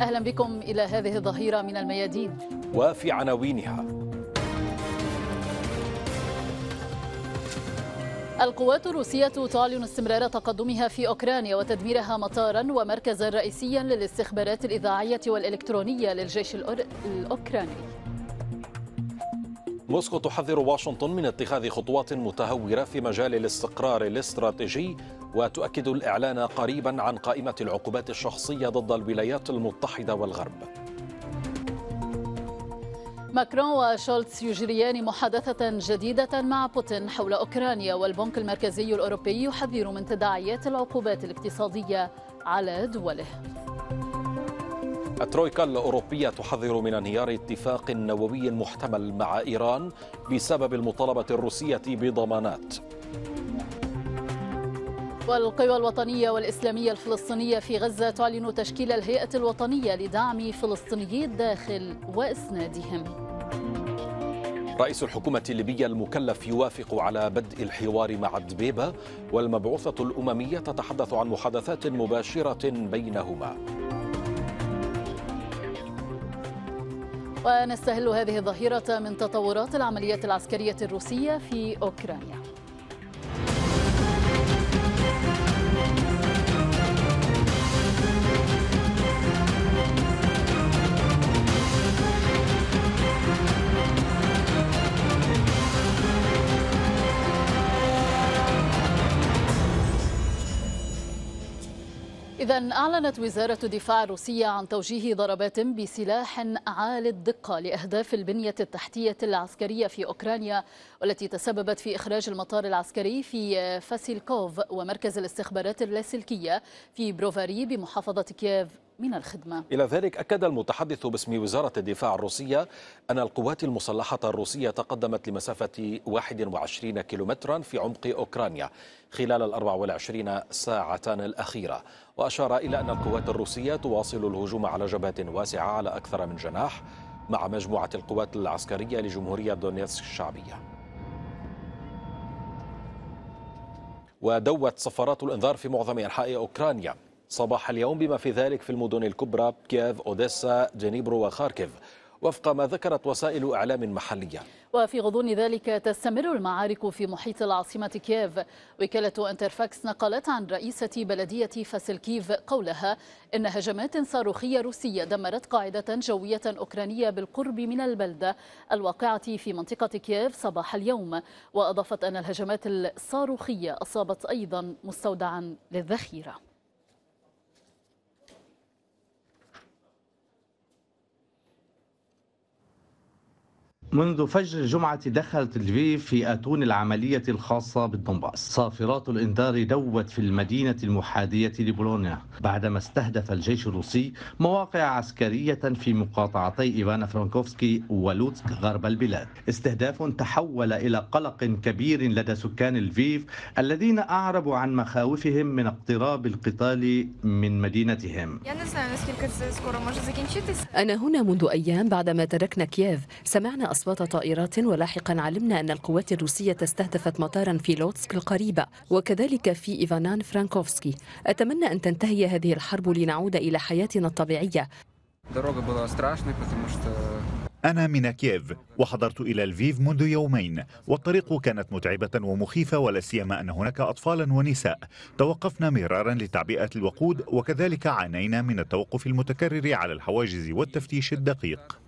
أهلا بكم إلى هذه الظهيرة من الميادين وفي عناوينها القوات الروسية تعلن استمرار تقدمها في أوكرانيا وتدميرها مطارا ومركزا رئيسيا للاستخبارات الإذاعية والإلكترونية للجيش الأوكراني موسكو تحذر واشنطن من اتخاذ خطوات متهورة في مجال الاستقرار الاستراتيجي وتؤكد الإعلان قريبا عن قائمة العقوبات الشخصية ضد الولايات المتحدة والغرب ماكرون وشولتز يجريان محادثة جديدة مع بوتين حول أوكرانيا والبنك المركزي الأوروبي يحذر من تداعيات العقوبات الاقتصادية على دوله الترويكا الأوروبية تحذر من انهيار اتفاق نووي محتمل مع إيران بسبب المطالبة الروسية بضمانات والقوى الوطنية والإسلامية الفلسطينية في غزة تعلن تشكيل الهيئة الوطنية لدعم فلسطيني الداخل وإسنادهم رئيس الحكومة الليبية المكلف يوافق على بدء الحوار مع دبيبة والمبعوثة الأممية تتحدث عن محادثات مباشرة بينهما ونستهل هذه الظهيرة من تطورات العمليات العسكرية الروسية في أوكرانيا إذا أعلنت وزارة الدفاع الروسية عن توجيه ضربات بسلاح عالي الدقة لأهداف البنية التحتية العسكرية في أوكرانيا والتي تسببت في إخراج المطار العسكري في فاسيلكوف ومركز الاستخبارات اللاسلكية في بروفاري بمحافظة كييف من الخدمة إلى ذلك أكد المتحدث باسم وزارة الدفاع الروسية أن القوات المسلحة الروسية تقدمت لمسافة 21 كيلومترا في عمق أوكرانيا خلال ال 24 ساعة الأخيرة وأشار إلى أن القوات الروسية تواصل الهجوم على جبهات واسعة على أكثر من جناح مع مجموعة القوات العسكرية لجمهورية دونيتسك الشعبية ودوت صفارات الانذار في معظم انحاء اوكرانيا صباح اليوم بما في ذلك في المدن الكبرى كييف أوديسا جنيبرو وخاركيف وفق ما ذكرت وسائل إعلام محلية وفي غضون ذلك تستمر المعارك في محيط العاصمة كييف وكالة انترفاكس نقلت عن رئيسة بلدية فاسلكيف قولها إن هجمات صاروخية روسية دمرت قاعدة جوية أوكرانية بالقرب من البلدة الواقعة في منطقة كييف صباح اليوم وأضافت أن الهجمات الصاروخية أصابت أيضا مستودعا للذخيرة منذ فجر الجمعة دخلت لفيف في أتون العملية الخاصة بالدنباس صافرات الإنذار دوت في المدينة المحادية لبولونيا بعدما استهدف الجيش الروسي مواقع عسكرية في مقاطعتي إيفانا فرانكوفسكي ولوتسك غرب البلاد استهداف تحول إلى قلق كبير لدى سكان الفيف الذين أعربوا عن مخاوفهم من اقتراب القتال من مدينتهم أنا هنا منذ أيام بعدما تركنا كييف سمعنا أصوات أصوات طائرات ولاحقا علمنا أن القوات الروسية استهدفت مطارا في لوتسك القريبة وكذلك في إيفانان فرانكوفسكي أتمنى أن تنتهي هذه الحرب لنعود إلى حياتنا الطبيعية أنا من كييف وحضرت إلى الفيف منذ يومين والطريق كانت متعبة ومخيفة ولا سيما أن هناك أطفالا ونساء توقفنا مرارا لتعبئة الوقود وكذلك عانينا من التوقف المتكرر على الحواجز والتفتيش الدقيق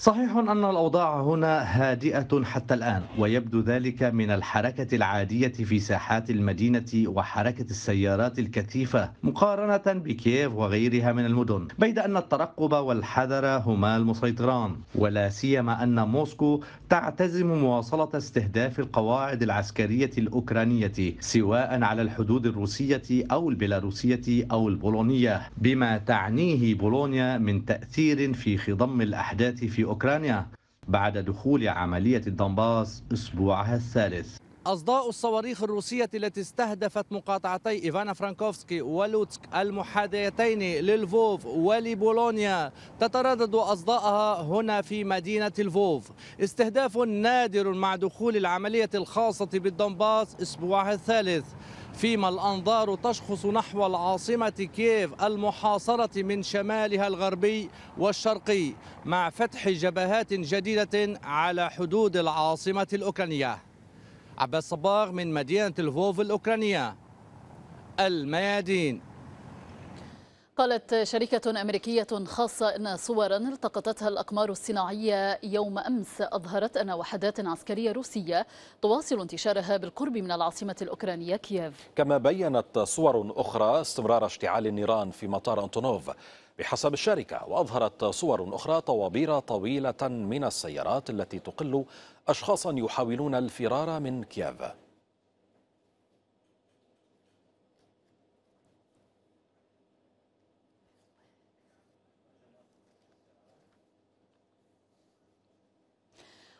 صحيح أن الأوضاع هنا هادئة حتى الآن ويبدو ذلك من الحركة العادية في ساحات المدينة وحركة السيارات الكثيفة مقارنة بكييف وغيرها من المدن بيد أن الترقب والحذر هما المسيطران ولا سيما أن موسكو تعتزم مواصلة استهداف القواعد العسكرية الأوكرانية سواء على الحدود الروسية أو البيلاروسية أو البولونية بما تعنيه بولونيا من تأثير في خضم الأحداث في أوكرانيا بعد دخول عملية الدنباس أسبوعها الثالث أصداء الصواريخ الروسية التي استهدفت مقاطعتي إيفانا فرانكوفسكي ولوتسك المحاذيتين للفوف ولبولونيا تتردد أصداءها هنا في مدينة الفوف استهداف نادر مع دخول العملية الخاصة بالدنباس أسبوعها الثالث فيما الأنظار تشخص نحو العاصمة كييف المحاصرة من شمالها الغربي والشرقي مع فتح جبهات جديدة على حدود العاصمة الأوكرانية عباس صباغ من مدينة الفوف الأوكرانية الميادين قالت شركة أمريكية خاصة أن صورا التقطتها الأقمار الصناعية يوم أمس أظهرت أن وحدات عسكرية روسية تواصل انتشارها بالقرب من العاصمة الأوكرانية كييف كما بيّنت صور أخرى استمرار اشتعال النيران في مطار أنتونوف بحسب الشركة وأظهرت صور أخرى طوابير طويلة من السيارات التي تقل أشخاصا يحاولون الفرار من كييف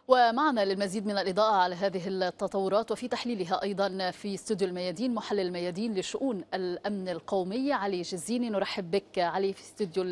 ومعنا للمزيد من الإضاءة على هذه التطورات وفي تحليلها أيضا في استوديو الميادين محلل الميادين لشؤون الأمن القومي علي جزيني نرحب بك علي في استوديو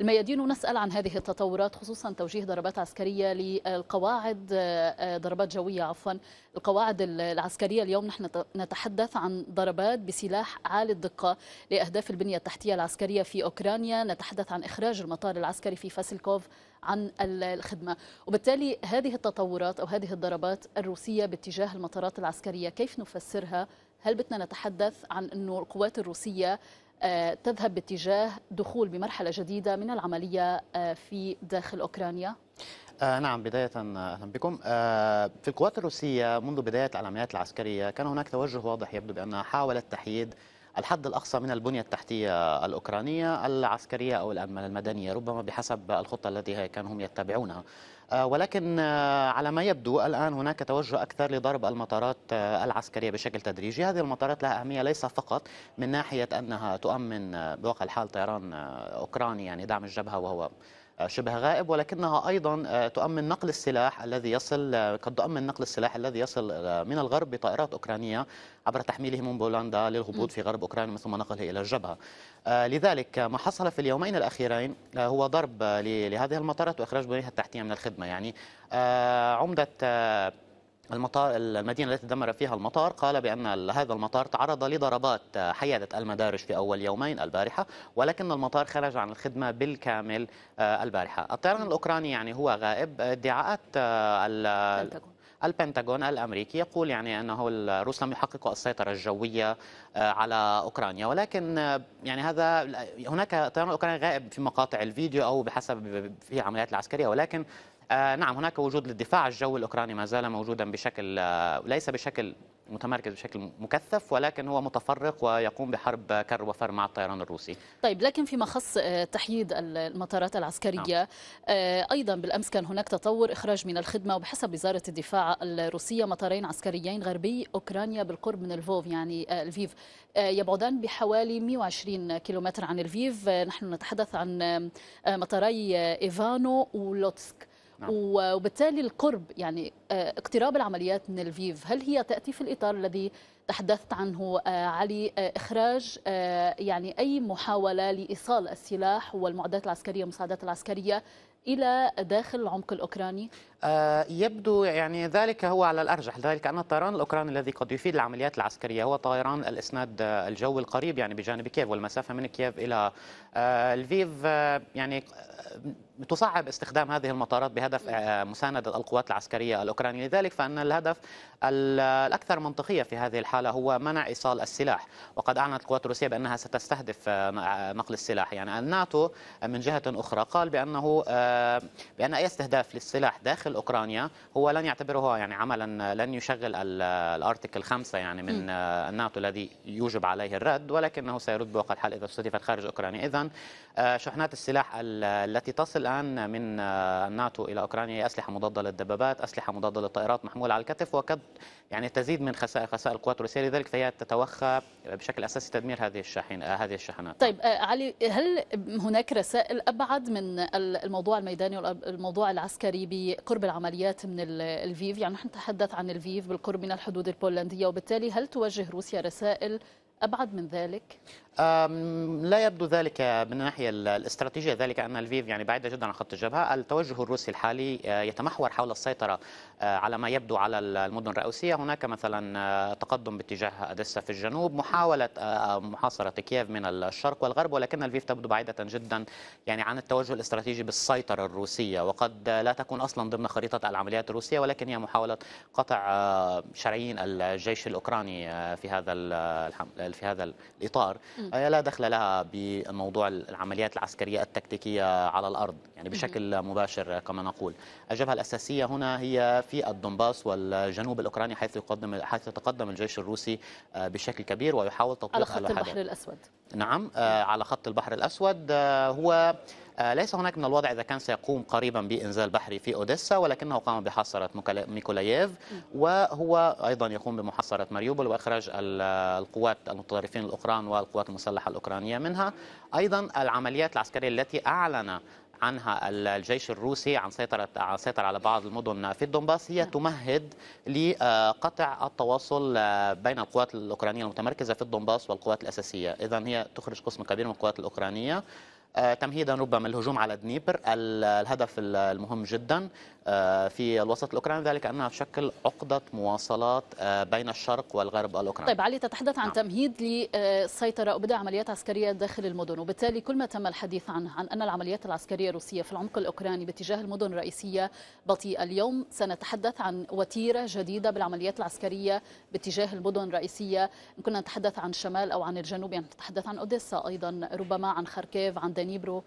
الميادين ونسأل عن هذه التطورات خصوصا توجيه ضربات عسكرية للقواعد آه، آه، ضربات جوية عفوا القواعد العسكرية اليوم نحن نتحدث عن ضربات بسلاح عالي الدقة لأهداف البنية التحتية العسكرية في أوكرانيا نتحدث عن إخراج المطار العسكري في فاسلكوف عن الخدمة وبالتالي هذه التطورات أو هذه الضربات الروسية باتجاه المطارات العسكرية كيف نفسرها هل بدنا نتحدث عن أنه القوات الروسية آه، تذهب باتجاه دخول بمرحلة جديدة من العملية آه، في داخل أوكرانيا؟ آه نعم بداية أهلا بكم آه في القوات الروسية منذ بداية العمليات العسكرية كان هناك توجه واضح يبدو بأنها حاولت تحييد الحد الأقصى من البنية التحتية الأوكرانية العسكرية أو المدنية ربما بحسب الخطة التي كانوا هم يتبعونها آه، ولكن آه، على ما يبدو الآن هناك توجه أكثر لضرب المطارات آه، العسكرية بشكل تدريجي هذه المطارات لها أهمية ليس فقط من ناحية أنها تؤمن بواقع الحال طيران أوكراني يعني دعم الجبهة وهو آه، شبه غائب ولكنها ايضا آه، تؤمن نقل السلاح الذي يصل آه، قد تؤمن نقل السلاح الذي يصل من الغرب بطائرات اوكرانيه عبر تحميله من بولندا للهبوط في غرب اوكرانيا ثم نقله الى الجبهه. لذلك ما حصل في اليومين الاخيرين هو ضرب لهذه المطارات واخراج بنيتها التحتيه من الخدمه يعني عمده المطار المدينة التي دمر فيها المطار قال بأن هذا المطار تعرض لضربات حيادة المدارج في أول يومين البارحة ولكن المطار خرج عن الخدمة بالكامل آه، البارحة الطيران الأوكراني يعني هو غائب ادعاءات آه، البنتاغون الامريكي يقول يعني انه الروس لم يحققوا السيطره الجويه آه، على اوكرانيا ولكن يعني هذا هناك طيران اوكراني غائب في مقاطع الفيديو او بحسب في العمليات العسكريه ولكن آه، نعم هناك وجود للدفاع الجوي الأوكراني ما زال موجودا بشكل آه، ليس بشكل متمركز بشكل مكثف ولكن هو متفرق ويقوم بحرب كر وفر مع الطيران الروسي طيب لكن فيما خص آه، تحييد المطارات العسكرية نعم. أيضا بالأمس كان هناك تطور إخراج من الخدمة وبحسب وزارة الدفاع الروسية مطارين عسكريين غربي أوكرانيا بالقرب من الفوف يعني الفيف يبعدان بحوالي 120 كيلومتر عن الفيف نحن نتحدث عن مطاري إيفانو ولوتسك نعم. وبالتالي القرب يعني آه، اقتراب العمليات من الفيف هل هي تأتي في الإطار الذي تحدثت عنه آه، علي آه، إخراج يعني أي محاولة لإيصال السلاح والمعدات العسكرية والمساعدات العسكرية إلى داخل العمق الأوكراني آه، يبدو يعني ذلك هو على الارجح ذلك ان الطيران الاوكراني الذي قد يفيد العمليات العسكريه هو طيران الاسناد الجوي القريب يعني بجانب كييف والمسافه من كييف الى آه، الفيف آه، يعني تصعب استخدام هذه المطارات بهدف مساندة القوات العسكرية الأوكرانية لذلك فأن الهدف الأكثر منطقية في هذه الحالة هو منع إيصال السلاح وقد أعلنت القوات الروسية بأنها ستستهدف نقل السلاح يعني الناتو من جهة أخرى قال بأنه بأن أي استهداف للسلاح داخل داخل اوكرانيا هو لن يعتبره يعني عملا لن يشغل الارتكل 5 يعني من آه، الناتو الذي يوجب عليه الرد ولكنه سيرد بوقت الحال اذا استهدفت خارج اوكرانيا اذا آه، شحنات السلاح التي تصل الان من آه، الناتو الى اوكرانيا هي اسلحه مضاده للدبابات اسلحه مضاده للطائرات محموله على الكتف وقد يعني تزيد من خسائر خسائر القوات الروسيه لذلك فهي تتوخى بشكل اساسي تدمير هذه الشاحن هذه الشحنات طيب علي هل هناك رسائل ابعد من الموضوع الميداني والموضوع العسكري بقرب قرب العمليات من الفيف يعني نحن نتحدث عن الفيف بالقرب من الحدود البولندية وبالتالي هل توجه روسيا رسائل أبعد من ذلك؟ لا يبدو ذلك من الناحية الاستراتيجية ذلك أن الفيف يعني بعيدة جدا عن خط الجبهة التوجه الروسي الحالي آه، يتمحور حول السيطرة آه، على ما يبدو على المدن الرئيسية هناك مثلا آه، تقدم باتجاه أدسة في الجنوب محاولة محاصرة كييف من الشرق والغرب ولكن الفيف تبدو بعيدة جدا يعني عن التوجه الاستراتيجي بالسيطرة الروسية وقد لا تكون أصلا ضمن خريطة العمليات الروسية ولكن هي محاولة قطع شرايين الجيش الأوكراني في هذا في هذا الإطار هي لا دخل لها بموضوع العمليات العسكرية التكتيكية على الأرض يعني بشكل مباشر كما نقول الجبهة الأساسية هنا هي في الدنباس والجنوب الأوكراني حيث يقدم حيث يتقدم الجيش الروسي آه، بشكل كبير ويحاول تطبيق نعم، آه، على خط البحر الأسود نعم على خط البحر الأسود هو آه، ليس هناك من الواضح إذا كان سيقوم قريبا بإنزال بحري في أوديسا ولكنه قام بحصرة ميكولاييف وهو أيضا يقوم بمحاصره ماريوبول وإخراج القوات المتطرفين الأوكران والقوات المسلحة الأوكرانية منها أيضا العمليات العسكرية التي أعلن عنها الجيش الروسي عن سيطرة عن سيطرة على بعض المدن في الدنباس هي نعم. تمهد لقطع التواصل آه، بين القوات الأوكرانية المتمركزة في الدنباس والقوات الأساسية إذا هي تخرج قسم كبير من القوات الأوكرانية آه، تمهيدا ربما الهجوم على دنيبر الهدف المهم جدا آه، في الوسط الاوكراني ذلك انها تشكل عقده مواصلات آه، بين الشرق والغرب الاوكراني. طيب علي تتحدث عن نعم. تمهيد للسيطره وبدء عمليات عسكريه داخل المدن وبالتالي كل ما تم الحديث عنه عن ان العمليات العسكريه الروسيه في العمق الاوكراني باتجاه المدن الرئيسيه بطيئه، اليوم سنتحدث عن وتيره جديده بالعمليات العسكريه باتجاه المدن الرئيسيه، ان كنا نتحدث عن شمال او عن الجنوب يعني نتحدث عن اوديسا ايضا ربما عن خاركيف عن دنيبرو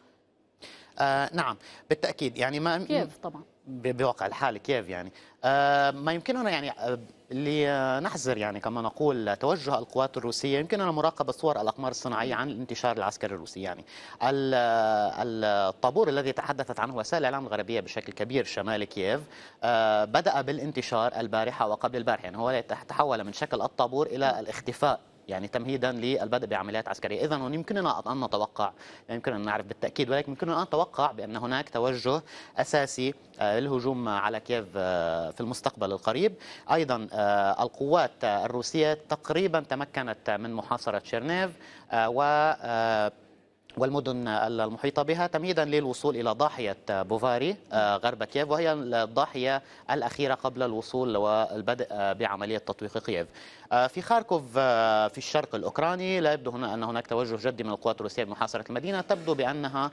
آه نعم بالتاكيد يعني ما كيف طبعا بواقع الحال كيف يعني آه ما يمكننا يعني آه، لنحذر يعني كما نقول توجه القوات الروسيه يمكننا مراقبه صور الاقمار الصناعيه عن الانتشار العسكري الروسي يعني الطابور الذي تحدثت عنه وسائل الاعلام الغربيه بشكل كبير شمال كييف آه، بدا بالانتشار البارحه وقبل البارحه يعني هو تحول من شكل الطابور الى الاختفاء يعني تمهيدا للبدء بعمليات عسكريه، اذا يمكننا ان نتوقع يمكن ان نعرف بالتاكيد ولكن يمكننا ان نتوقع بان هناك توجه اساسي آه، للهجوم على كييف آه، في المستقبل القريب، ايضا آه، القوات الروسيه تقريبا تمكنت من محاصره تشيرنيف و والمدن المحيطة بها تمهيدا للوصول إلى ضاحية بوفاري آه، غرب كييف وهي الضاحية الأخيرة قبل الوصول والبدء بعملية تطويق كييف آه، في خاركوف آه، في الشرق الأوكراني لا يبدو هنا أن هناك توجه جدي من القوات الروسية بمحاصرة المدينة تبدو بأنها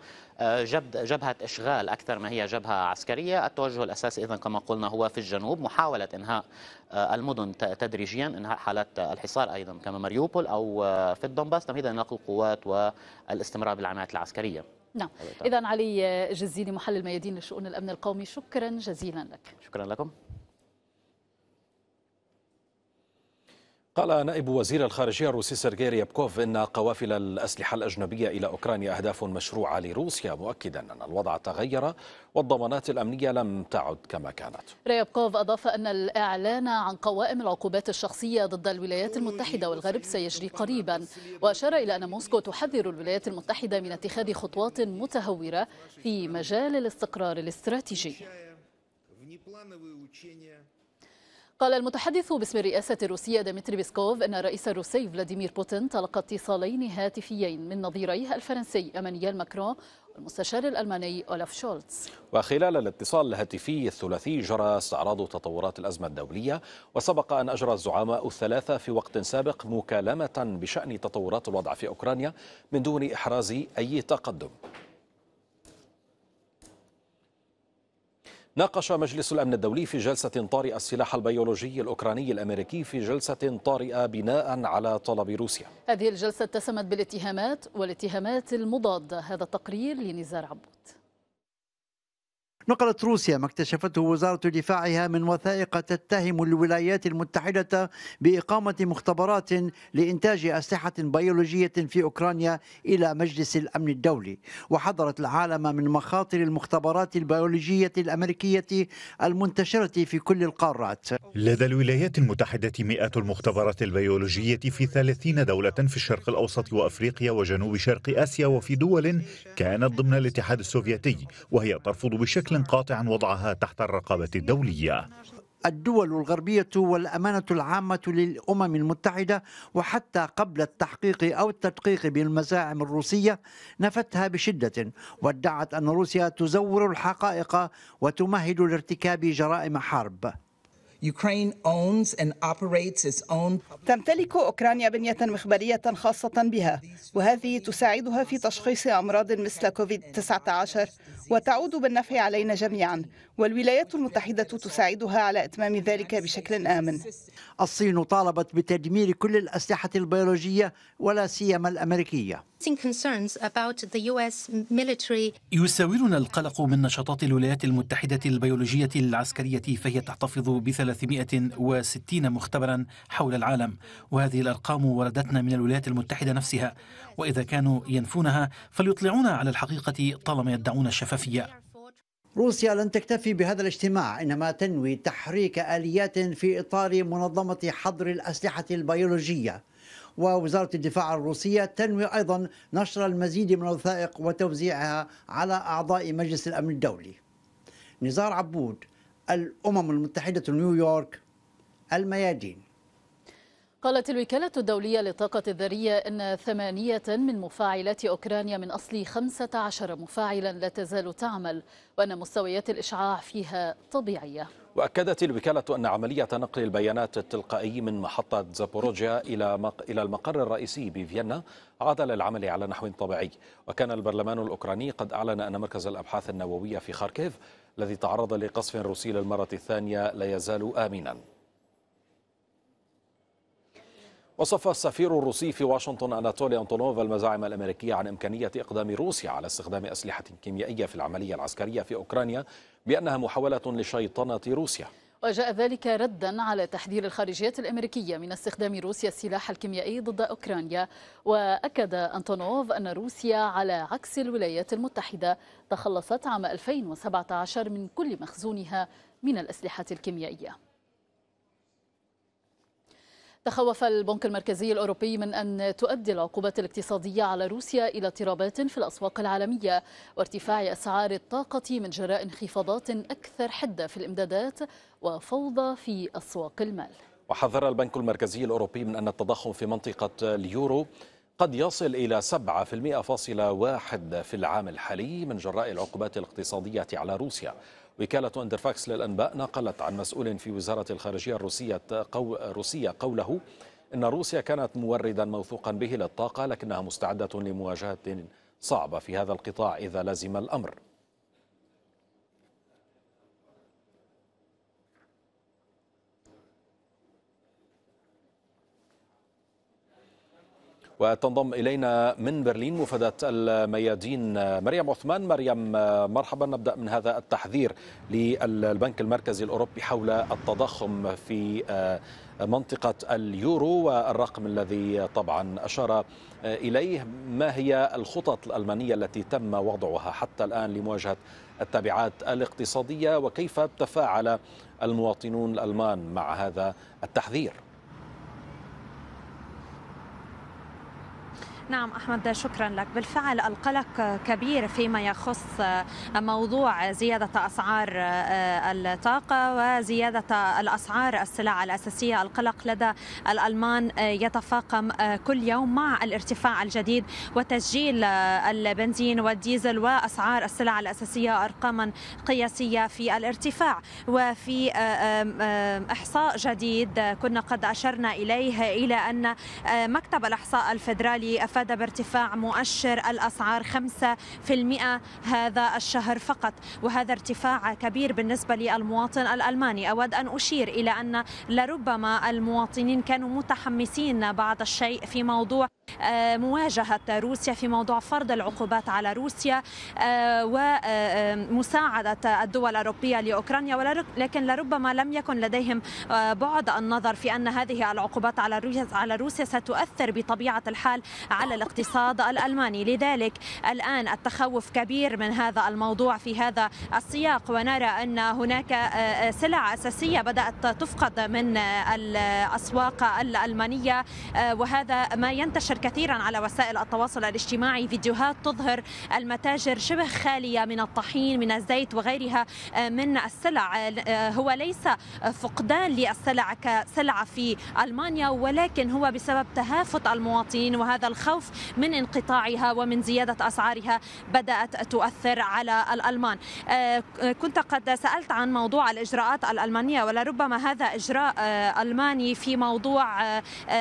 جبهة إشغال أكثر ما هي جبهة عسكرية التوجه الأساسي إذا كما قلنا هو في الجنوب محاولة إنهاء آه، المدن تدريجيا انهاء حالات الحصار ايضا كما مريوبول او آه، في الدنباس تمهيدا لنقل القوات والاستمرار بالعمليات العسكريه نعم إذا علي جزيلي محلل ميادين لشؤون الأمن القومي شكرا جزيلا لك شكرا لكم قال نائب وزير الخارجية الروسي سيرجي ريابكوف إن قوافل الأسلحة الأجنبية إلى أوكرانيا أهداف مشروعة لروسيا مؤكدا أن الوضع تغير والضمانات الأمنية لم تعد كما كانت ريبكوف أضاف أن الإعلان عن قوائم العقوبات الشخصية ضد الولايات المتحدة والغرب سيجري قريبا وأشار إلى أن موسكو تحذر الولايات المتحدة من اتخاذ خطوات متهورة في مجال الاستقرار الاستراتيجي قال المتحدث باسم الرئاسة الروسية ديمتري بيسكوف أن الرئيس الروسي فلاديمير بوتين تلقى اتصالين هاتفيين من نظيريه الفرنسي أمانييل ماكرون والمستشار الألماني أولاف شولتز وخلال الاتصال الهاتفي الثلاثي جرى استعراض تطورات الأزمة الدولية وسبق أن أجرى الزعماء الثلاثة في وقت سابق مكالمة بشأن تطورات الوضع في أوكرانيا من دون إحراز أي تقدم ناقش مجلس الأمن الدولي في جلسة طارئة السلاح البيولوجي الأوكراني الأمريكي في جلسة طارئة بناء على طلب روسيا هذه الجلسة اتسمت بالاتهامات والاتهامات المضادة هذا تقرير لنزار عبود نقلت روسيا ما اكتشفته وزارة دفاعها من وثائق تتهم الولايات المتحدة بإقامة مختبرات لإنتاج أسلحة بيولوجية في أوكرانيا إلى مجلس الأمن الدولي وحذرت العالم من مخاطر المختبرات البيولوجية الأمريكية المنتشرة في كل القارات لدى الولايات المتحدة مئات المختبرات البيولوجية في ثلاثين دولة في الشرق الأوسط وأفريقيا وجنوب شرق آسيا وفي دول كانت ضمن الاتحاد السوفيتي وهي ترفض بشكل قاطعا وضعها تحت الرقابة الدولية الدول الغربية والأمانة العامة للأمم المتحدة وحتى قبل التحقيق أو التدقيق بالمزاعم الروسية نفتها بشدة وادعت أن روسيا تزور الحقائق وتمهد لارتكاب جرائم حرب تمتلك أوكرانيا بنية مخبرية خاصة بها وهذه تساعدها في تشخيص أمراض مثل كوفيد-19 وتعود بالنفع علينا جميعا والولايات المتحدة تساعدها على إتمام ذلك بشكل آمن الصين طالبت بتدمير كل الأسلحة البيولوجية ولا سيما الأمريكية يساورنا القلق من نشاطات الولايات المتحدة البيولوجية العسكرية فهي تحتفظ ب 360 مختبرا حول العالم وهذه الأرقام وردتنا من الولايات المتحدة نفسها وإذا كانوا ينفونها فليطلعونا على الحقيقة طالما يدعون الشفافية روسيا لن تكتفي بهذا الاجتماع انما تنوي تحريك اليات في اطار منظمه حظر الاسلحه البيولوجيه ووزارة الدفاع الروسية تنوي أيضا نشر المزيد من الوثائق وتوزيعها على أعضاء مجلس الأمن الدولي نزار عبود الأمم المتحدة نيويورك الميادين قالت الوكالة الدولية للطاقة الذرية أن ثمانية من مفاعلات أوكرانيا من أصل 15 مفاعلا لا تزال تعمل وأن مستويات الإشعاع فيها طبيعية وأكدت الوكالة أن عملية نقل البيانات التلقائي من محطة زابوروجيا إلى مق... إلى المقر الرئيسي بفيينا عاد للعمل على نحو طبيعي، وكان البرلمان الأوكراني قد أعلن أن مركز الأبحاث النووية في خاركيف الذي تعرض لقصف روسي للمرة الثانية لا يزال آمنا. وصف السفير الروسي في واشنطن أناتولي أنطونوف المزاعم الأمريكية عن إمكانية إقدام روسيا على استخدام أسلحة كيميائية في العملية العسكرية في أوكرانيا بأنها محاولة لشيطنة روسيا وجاء ذلك ردا على تحذير الخارجية الأمريكية من استخدام روسيا السلاح الكيميائي ضد أوكرانيا وأكد أنتونوف أن روسيا على عكس الولايات المتحدة تخلصت عام 2017 من كل مخزونها من الأسلحة الكيميائية تخوف البنك المركزي الأوروبي من أن تؤدي العقوبات الاقتصادية على روسيا إلى اضطرابات في الأسواق العالمية وارتفاع أسعار الطاقة من جراء انخفاضات أكثر حدة في الإمدادات وفوضى في أسواق المال وحذر البنك المركزي الأوروبي من أن التضخم في منطقة اليورو قد يصل إلى 7.1% في العام الحالي من جراء العقوبات الاقتصادية على روسيا وكالة أندرفاكس للأنباء نقلت عن مسؤول في وزارة الخارجية الروسية قو روسية قوله إن روسيا كانت موردا موثوقا به للطاقة لكنها مستعدة لمواجهة صعبة في هذا القطاع إذا لزم الأمر وتنضم إلينا من برلين مفادة الميادين مريم عثمان مريم مرحبا نبدأ من هذا التحذير للبنك المركزي الأوروبي حول التضخم في آه، منطقة اليورو والرقم الذي طبعا أشار آه، إليه ما هي الخطط الألمانية التي تم وضعها حتى الآن لمواجهة التبعات الاقتصادية وكيف تفاعل المواطنون الألمان مع هذا التحذير؟ نعم أحمد شكرا لك بالفعل القلق كبير فيما يخص موضوع زيادة أسعار الطاقة وزيادة الأسعار السلع الأساسية القلق لدى الألمان يتفاقم كل يوم مع الارتفاع الجديد وتسجيل البنزين والديزل وأسعار السلع الأساسية أرقاما قياسية في الارتفاع وفي إحصاء جديد كنا قد أشرنا إليه إلى أن مكتب الإحصاء أفاد استفاد بارتفاع مؤشر الأسعار 5% هذا الشهر فقط وهذا ارتفاع كبير بالنسبة للمواطن الألماني أود أن أشير إلى أن لربما المواطنين كانوا متحمسين بعض الشيء في موضوع آه، مواجهة روسيا في موضوع فرض العقوبات على روسيا آه، ومساعدة آه، الدول الأوروبية لأوكرانيا ولكن لربما لم يكن لديهم بعد النظر في أن هذه العقوبات على روسيا ستؤثر بطبيعة الحال على الاقتصاد الألماني لذلك الآن التخوف كبير من هذا الموضوع في هذا السياق ونرى أن هناك سلع أساسية بدأت تفقد من الأسواق الألمانية وهذا ما ينتشر كثيرا على وسائل التواصل الاجتماعي فيديوهات تظهر المتاجر شبه خالية من الطحين من الزيت وغيرها آه، من السلع آه، آه، هو ليس فقدان للسلع كسلعة في ألمانيا ولكن هو بسبب تهافت المواطنين وهذا الخوف من انقطاعها ومن زيادة أسعارها بدأت تؤثر على الألمان كنت قد سألت عن موضوع الإجراءات الألمانية ولربما هذا إجراء ألماني في موضوع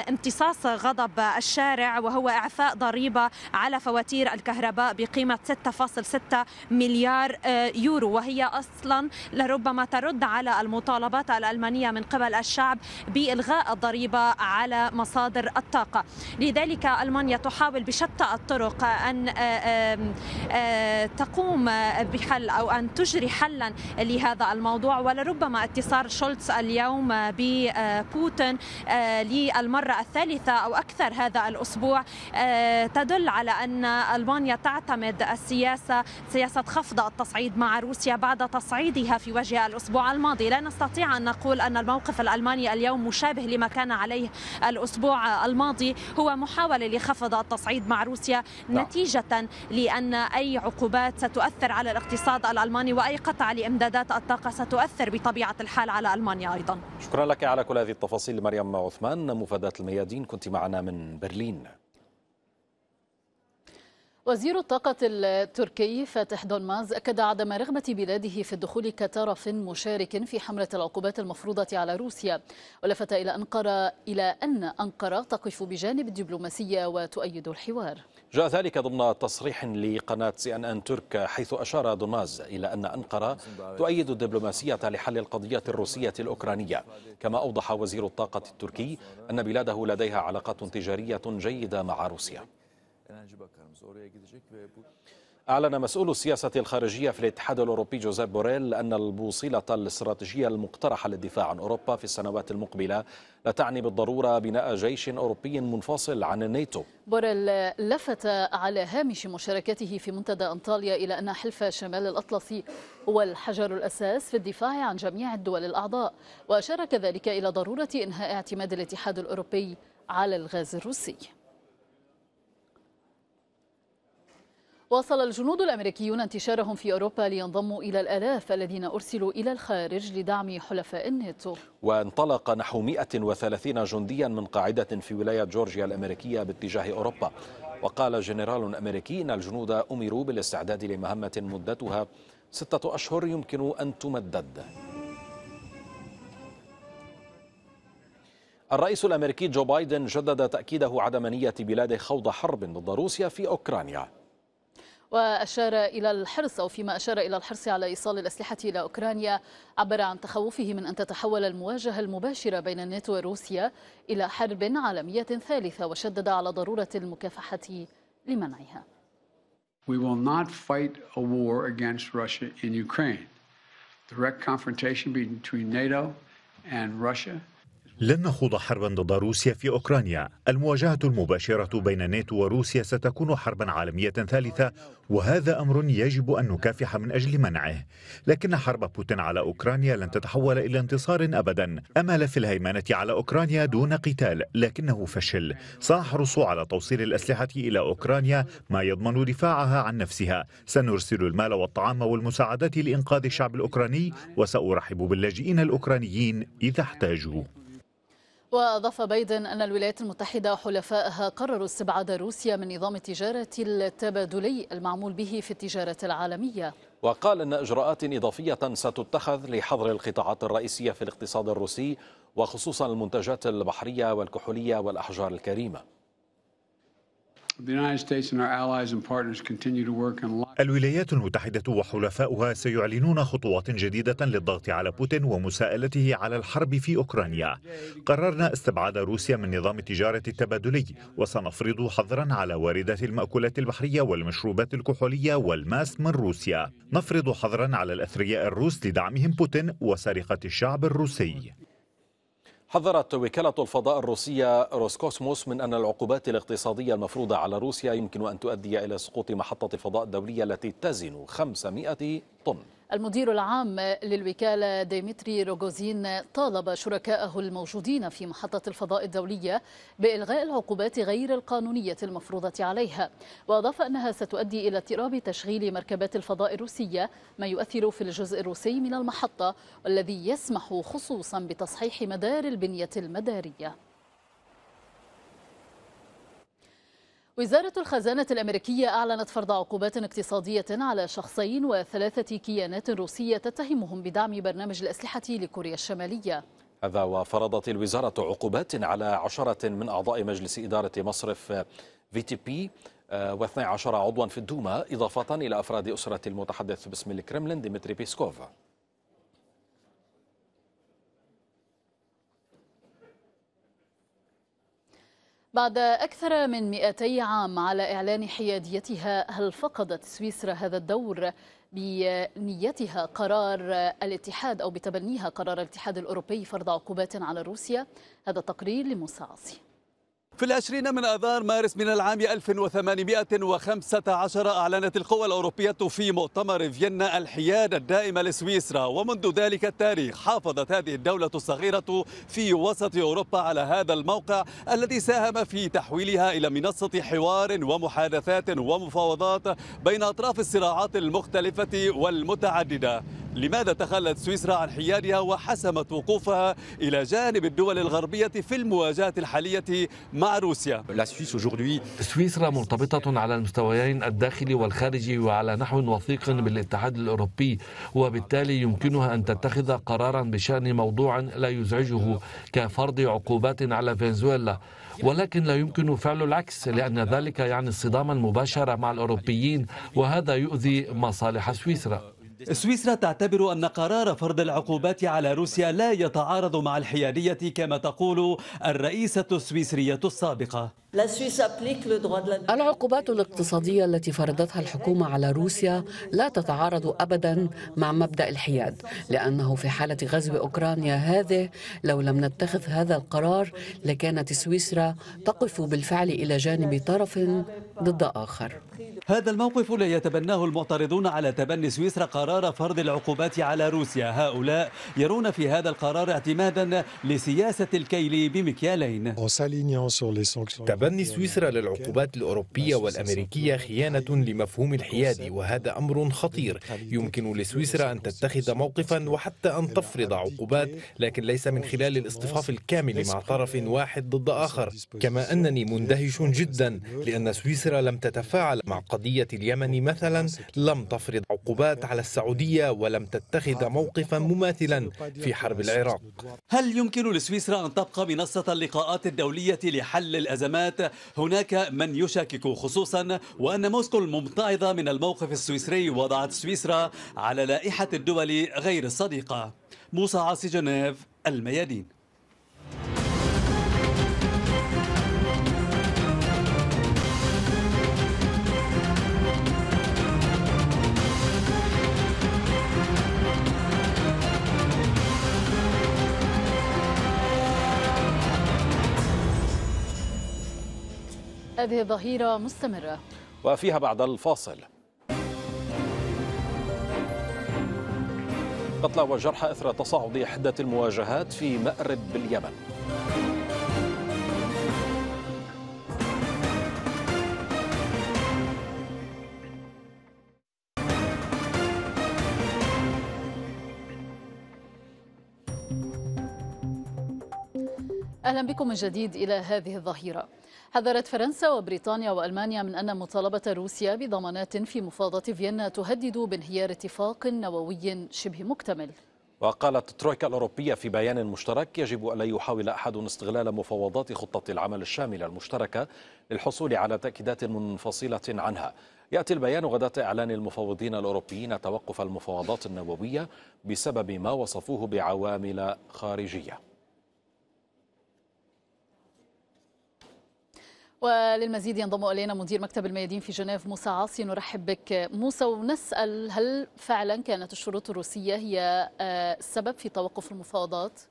امتصاص غضب الشارع وهو إعفاء ضريبة على فواتير الكهرباء بقيمة 6.6 مليار آه، يورو وهي أصلا لربما ترد على المطالبات الألمانية من قبل الشعب بإلغاء الضريبة على مصادر الطاقة لذلك ألمانيا تحاول بشتى الطرق أن آه، آه، تقوم بحل أو أن تجري حلا لهذا الموضوع ولربما اتصال شولتز اليوم ببوتين للمرة الثالثة أو أكثر هذا الأسبوع الأسبوع آه، تدل على أن ألمانيا تعتمد السياسة سياسة خفض التصعيد مع روسيا بعد تصعيدها في وجه الأسبوع الماضي لا نستطيع أن نقول أن الموقف الألماني اليوم مشابه لما كان عليه الأسبوع الماضي هو محاولة لخفض التصعيد مع روسيا نعم. نتيجة لأن أي عقوبات ستؤثر على الاقتصاد الألماني وأي قطع لإمدادات الطاقة ستؤثر بطبيعة الحال على ألمانيا أيضا شكرا لك على كل هذه التفاصيل مريم عثمان مفادات الميادين كنت معنا من برلين وزير الطاقة التركي فاتح دولماز أكد عدم رغبة بلاده في الدخول كطرف مشارك في حملة العقوبات المفروضة على روسيا ولفت إلى أنقرة إلى أن أنقرة تقف بجانب الدبلوماسية وتؤيد الحوار جاء ذلك ضمن تصريح لقناة سي أن أن ترك حيث أشار دوناز إلى أن أنقرة تؤيد الدبلوماسية لحل القضية الروسية الأوكرانية كما أوضح وزير الطاقة التركي أن بلاده لديها علاقات تجارية جيدة مع روسيا أعلن مسؤول السياسة الخارجية في الاتحاد الأوروبي جوزيف بوريل أن البوصلة الاستراتيجية المقترحة للدفاع عن أوروبا في السنوات المقبلة لا تعني بالضرورة بناء جيش أوروبي منفصل عن الناتو بوريل لفت على هامش مشاركته في منتدى أنطاليا إلى أن حلف شمال الأطلسي هو الحجر الأساس في الدفاع عن جميع الدول الأعضاء وأشار كذلك إلى ضرورة إنهاء اعتماد الاتحاد الأوروبي على الغاز الروسي واصل الجنود الأمريكيون انتشارهم في أوروبا لينضموا إلى الآلاف الذين أرسلوا إلى الخارج لدعم حلفاء الناتو وانطلق نحو 130 جنديا من قاعدة في ولاية جورجيا الأمريكية باتجاه أوروبا وقال جنرال أمريكي أن الجنود أمروا بالاستعداد لمهمة مدتها ستة أشهر يمكن أن تمدد الرئيس الامريكي جو بايدن جدد تاكيده عدم نيه بلاده خوض حرب ضد روسيا في اوكرانيا وأشار إلى الحرص أو فيما أشار إلى الحرص على إيصال الأسلحة إلى أوكرانيا عبر عن تخوفه من أن تتحول المواجهة المباشرة بين الناتو وروسيا إلى حرب عالمية ثالثة وشدد على ضرورة المكافحة لمنعها We will not fight a war against Russia in Ukraine. Direct confrontation between NATO and Russia لن نخوض حربا ضد روسيا في أوكرانيا المواجهة المباشرة بين الناتو وروسيا ستكون حربا عالمية ثالثة وهذا أمر يجب أن نكافح من أجل منعه لكن حرب بوتين على أوكرانيا لن تتحول إلى انتصار أبدا أمل في الهيمنة على أوكرانيا دون قتال لكنه فشل سنحرص على توصيل الأسلحة إلى أوكرانيا ما يضمن دفاعها عن نفسها سنرسل المال والطعام والمساعدات لإنقاذ الشعب الأوكراني وسأرحب باللاجئين الأوكرانيين إذا احتاجوا وأضاف بايدن أن الولايات المتحدة وحلفائها قرروا استبعاد روسيا من نظام التجارة التبادلي المعمول به في التجارة العالمية وقال أن إجراءات إضافية ستتخذ لحظر القطاعات الرئيسية في الاقتصاد الروسي وخصوصا المنتجات البحرية والكحولية والأحجار الكريمة الولايات المتحدة وحلفاؤها سيعلنون خطوات جديدة للضغط على بوتين ومساءلته على الحرب في أوكرانيا قررنا استبعاد روسيا من نظام التجارة التبادلي وسنفرض حظرا على واردات المأكولات البحرية والمشروبات الكحولية والماس من روسيا نفرض حظرا على الأثرياء الروس لدعمهم بوتين وسرقة الشعب الروسي حذرت وكالة الفضاء الروسية روسكوسموس من أن العقوبات الاقتصادية المفروضة على روسيا يمكن أن تؤدي إلى سقوط محطة الفضاء الدولية التي تزن 500 طن المدير العام للوكالة ديمتري روغوزين طالب شركائه الموجودين في محطة الفضاء الدولية بإلغاء العقوبات غير القانونية المفروضة عليها وأضاف أنها ستؤدي إلى اضطراب تشغيل مركبات الفضاء الروسية ما يؤثر في الجزء الروسي من المحطة والذي يسمح خصوصا بتصحيح مدار البنية المدارية وزارة الخزانة الأمريكية أعلنت فرض عقوبات اقتصادية على شخصين وثلاثة كيانات روسية تتهمهم بدعم برنامج الأسلحة لكوريا الشمالية هذا وفرضت الوزارة عقوبات على عشرة من أعضاء مجلس إدارة مصرف في تي بي و12 عضوا في الدوما إضافة إلى أفراد أسرة المتحدث باسم الكرملين ديمتري بيسكوف بعد أكثر من 200 عام على إعلان حياديتها هل فقدت سويسرا هذا الدور بنيتها قرار الاتحاد أو بتبنيها قرار الاتحاد الأوروبي فرض عقوبات على روسيا؟ هذا تقرير لموسى عاصي في العشرين من آذار مارس من العام 1815 أعلنت القوى الأوروبية في مؤتمر فيينا الحياد الدائمة لسويسرا ومنذ ذلك التاريخ حافظت هذه الدولة الصغيرة في وسط أوروبا على هذا الموقع الذي ساهم في تحويلها إلى منصة حوار ومحادثات ومفاوضات بين أطراف الصراعات المختلفة والمتعددة لماذا تخلت سويسرا عن حيادها وحسمت وقوفها إلى جانب الدول الغربية في المواجهة الحالية مع روسيا سويسرا مرتبطة على المستويين الداخلي والخارجي وعلى نحو وثيق بالاتحاد الأوروبي وبالتالي يمكنها أن تتخذ قرارا بشأن موضوع لا يزعجه كفرض عقوبات على فنزويلا ولكن لا يمكن فعل العكس لأن ذلك يعني الصدام المباشر مع الأوروبيين وهذا يؤذي مصالح سويسرا سويسرا تعتبر أن قرار فرض العقوبات على روسيا لا يتعارض مع الحيادية كما تقول الرئيسة السويسرية السابقة العقوبات الاقتصادية التي فرضتها الحكومة على روسيا لا تتعارض أبدا مع مبدأ الحياد لأنه في حالة غزو أوكرانيا هذه لو لم نتخذ هذا القرار لكانت سويسرا تقف بالفعل إلى جانب طرف ضد آخر هذا الموقف لا يتبناه المعترضون على تبني سويسرا قرار قرار فرض العقوبات على روسيا هؤلاء يرون في هذا القرار اعتمادا لسياسة الكيل بمكيالين تبني سويسرا للعقوبات الأوروبية والأمريكية خيانة لمفهوم الحياد وهذا أمر خطير يمكن لسويسرا أن تتخذ موقفا وحتى أن تفرض عقوبات لكن ليس من خلال الاصطفاف الكامل مع طرف واحد ضد آخر كما أنني مندهش جدا لأن سويسرا لم تتفاعل مع قضية اليمن مثلا لم تفرض عقوبات على السعودية السعودية ولم تتخذ موقفا مماثلا في حرب العراق هل يمكن لسويسرا أن تبقى منصة اللقاءات الدولية لحل الأزمات؟ هناك من يشكك خصوصا وأن موسكو الممتعضة من الموقف السويسري وضعت سويسرا على لائحة الدول غير الصديقة موسى عاصي جنيف الميادين هذه الظهيرة مستمرة وفيها بعد الفاصل قتلى وجرحى اثر تصاعد حده المواجهات في مأرب باليمن اهلا بكم من جديد الى هذه الظهيره حذرت فرنسا وبريطانيا وألمانيا من أن مطالبة روسيا بضمانات في مفاوضة فيينا تهدد بانهيار اتفاق نووي شبه مكتمل وقالت الترويكا الأوروبية في بيان مشترك يجب ألا يحاول أحد استغلال مفاوضات خطة العمل الشاملة المشتركة للحصول على تأكيدات منفصلة عنها يأتي البيان غداة إعلان المفاوضين الأوروبيين توقف المفاوضات النووية بسبب ما وصفوه بعوامل خارجية وللمزيد ينضم الينا مدير مكتب الميادين في جنيف موسى عاصي نرحب بك موسى ونسال هل فعلا كانت الشروط الروسيه هي آه، السبب في توقف المفاوضات؟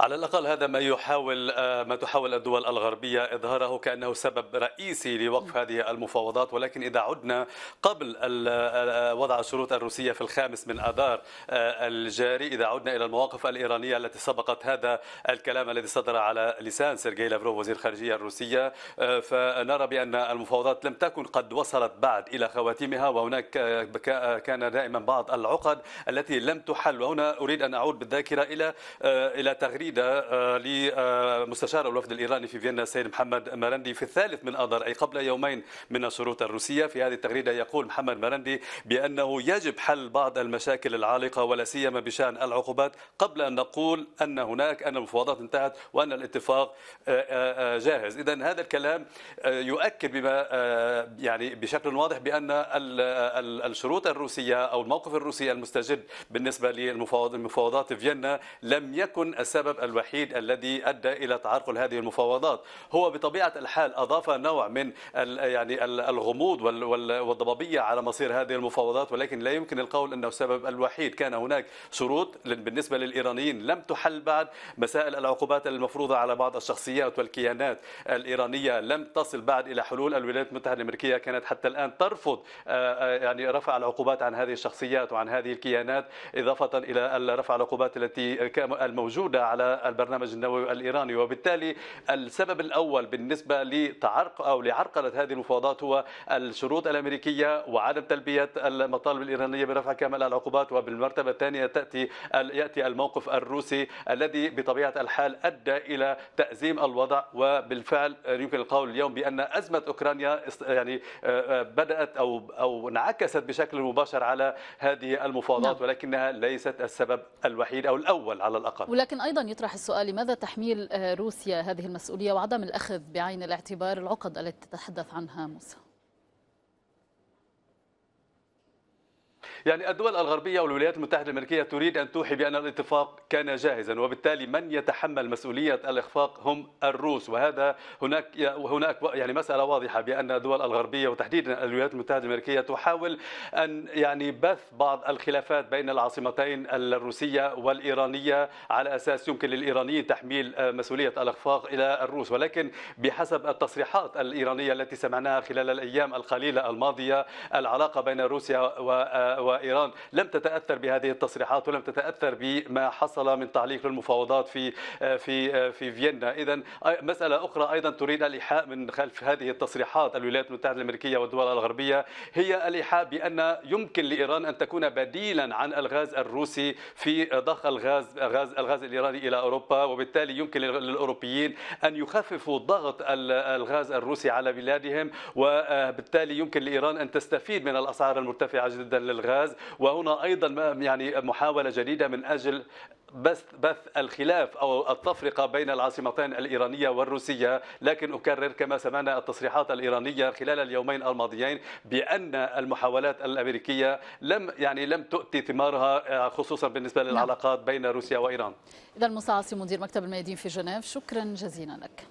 على الأقل هذا ما يحاول آه، ما تحاول الدول الغربية إظهاره كأنه سبب رئيسي لوقف هذه المفاوضات ولكن إذا عدنا قبل آه، وضع الشروط الروسية في الخامس من آذار آه، الجاري إذا عدنا إلى المواقف الإيرانية التي سبقت هذا الكلام الذي صدر على لسان سيرجي لافروف وزير الخارجية الروسية فنرى بأن المفاوضات لم تكن قد وصلت بعد إلى خواتيمها وهناك كان دائما بعض العقد التي لم تحل وهنا أريد أن أعود بالذاكرة إلى إلى تغريب بريدة آه، لمستشار الوفد الإيراني في فيينا السيد محمد مرندي في الثالث من آذار أي قبل يومين من الشروط الروسية في هذه التغريدة يقول محمد مرندي بأنه يجب حل بعض المشاكل العالقة ولا سيما بشأن العقوبات قبل أن نقول أن هناك أن المفاوضات انتهت وأن الاتفاق آه، آه، جاهز إذا هذا الكلام يؤكد بما يعني بشكل واضح بأن الشروط الروسية أو الموقف الروسي المستجد بالنسبة للمفاوضات فيينا لم يكن السبب السبب الوحيد الذي ادى الى تعرقل هذه المفاوضات هو بطبيعه الحال اضاف نوع من يعني الغموض والضبابيه على مصير هذه المفاوضات ولكن لا يمكن القول انه السبب الوحيد كان هناك شروط بالنسبه للايرانيين لم تحل بعد مسائل العقوبات المفروضه على بعض الشخصيات والكيانات الايرانيه لم تصل بعد الى حلول الولايات المتحده الامريكيه كانت حتى الان ترفض آه، آه، يعني رفع العقوبات عن هذه الشخصيات وعن هذه الكيانات اضافه الى رفع العقوبات التي الموجوده على البرنامج النووي الإيراني وبالتالي السبب الأول بالنسبة لتعرق أو لعرقلة هذه المفاوضات هو الشروط الأمريكية وعدم تلبية المطالب الإيرانية برفع كامل العقوبات وبالمرتبة الثانية تأتي يأتي الموقف الروسي الذي بطبيعة الحال أدى إلى تأزيم الوضع وبالفعل يمكن القول اليوم بأن أزمة أوكرانيا يعني آه، آه، بدأت أو أو انعكست بشكل مباشر على هذه المفاوضات نعم. ولكنها ليست السبب الوحيد أو الأول على الأقل ولكن أيضا يطرح السؤال لماذا تحميل آه، روسيا هذه المسؤولية وعدم الأخذ بعين الاعتبار العقد التي تتحدث عنها موسى يعني الدول الغربية والولايات المتحدة الأمريكية تريد أن توحي بأن الاتفاق كان جاهزا وبالتالي من يتحمل مسؤولية الإخفاق هم الروس وهذا هناك هناك يعني مسألة واضحة بأن الدول الغربية وتحديدا الولايات المتحدة الأمريكية تحاول أن يعني بث بعض الخلافات بين العاصمتين الروسية والإيرانية على أساس يمكن للإيرانيين تحميل مسؤولية الإخفاق إلى الروس ولكن بحسب التصريحات الإيرانية التي سمعناها خلال الأيام القليلة الماضية العلاقة بين روسيا و وإيران لم تتأثر بهذه التصريحات ولم تتأثر بما حصل من تعليق للمفاوضات في في في فيينا إذا مسألة أخرى أيضا تريد الإيحاء من خلف هذه التصريحات الولايات المتحدة الأمريكية والدول الغربية هي الإيحاء بأن يمكن لإيران أن تكون بديلا عن الغاز الروسي في ضخ الغاز غاز الغاز الإيراني إلى أوروبا وبالتالي يمكن للأوروبيين أن يخففوا ضغط الغاز الروسي على بلادهم وبالتالي يمكن لإيران أن تستفيد من الأسعار المرتفعة جدا للغاز الغاز وهنا أيضا يعني محاولة جديدة من أجل بث بث الخلاف او التفرقه بين العاصمتين الايرانيه والروسيه، لكن اكرر كما سمعنا التصريحات الايرانيه خلال اليومين الماضيين بان المحاولات الامريكيه لم يعني لم تؤتي ثمارها آه، خصوصا بالنسبه نعم. للعلاقات بين روسيا وايران. اذا مصعصي مدير مكتب الميادين في جنيف، شكرا جزيلا لك.